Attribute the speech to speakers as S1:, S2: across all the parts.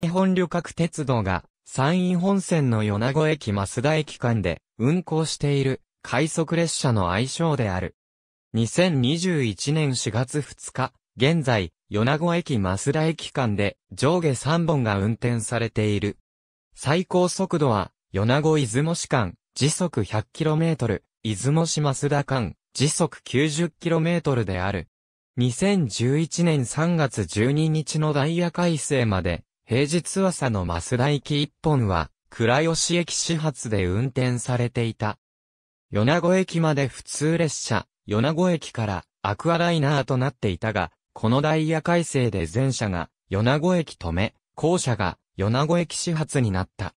S1: 日本旅客鉄道が山陰本線の米子駅増田駅間で運行している快速列車の愛称である。2021年4月2日、現在、米子駅増田駅間で上下3本が運転されている。最高速度は、米子出雲市間、時速 100km、出雲市増田間、時速 90km である。2011年3月12日のダイヤ改正まで、平日朝のマスダ行き本は、倉吉駅始発で運転されていた。米子駅まで普通列車、米子駅からアクアライナーとなっていたが、このダイヤ改正で前車が米子駅止め、後車が米子駅始発になった。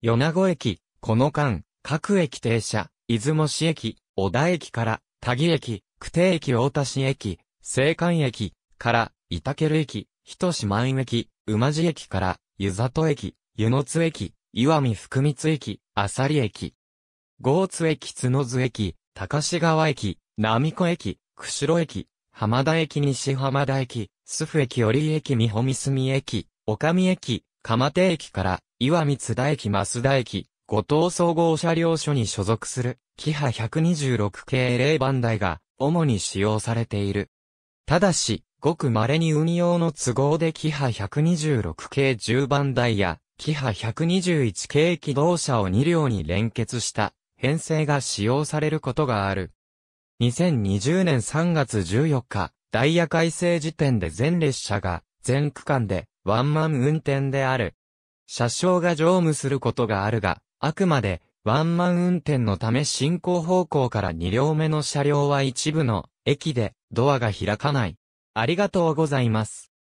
S1: 米子駅、この間、各駅停車、出雲市駅、小田駅から、田木駅、久手駅大田市駅、青函駅から、板る駅、人志万駅、馬路駅から、湯里駅、湯の津駅、岩見福光駅、あさり駅。郷津駅、角津駅、高志川駅、並子駅、釧路駅、浜田駅、西浜田駅、須府駅、寄居駅、三保三駅、岡見駅、蒲手駅から、岩見津田駅、増田駅、後藤総合車両所に所属する、キハ126系0番台が、主に使用されている。ただし、ごく稀に運用の都合でキハ126系10番台や、キハ121系機動車を2両に連結した編成が使用されることがある。2020年3月14日、ダイヤ改正時点で全列車が全区間でワンマン運転である。車掌が乗務することがあるが、あくまでワンマン運転のため進行方向から2両目の車両は一部の駅でドアが開かない。ありがとうございます。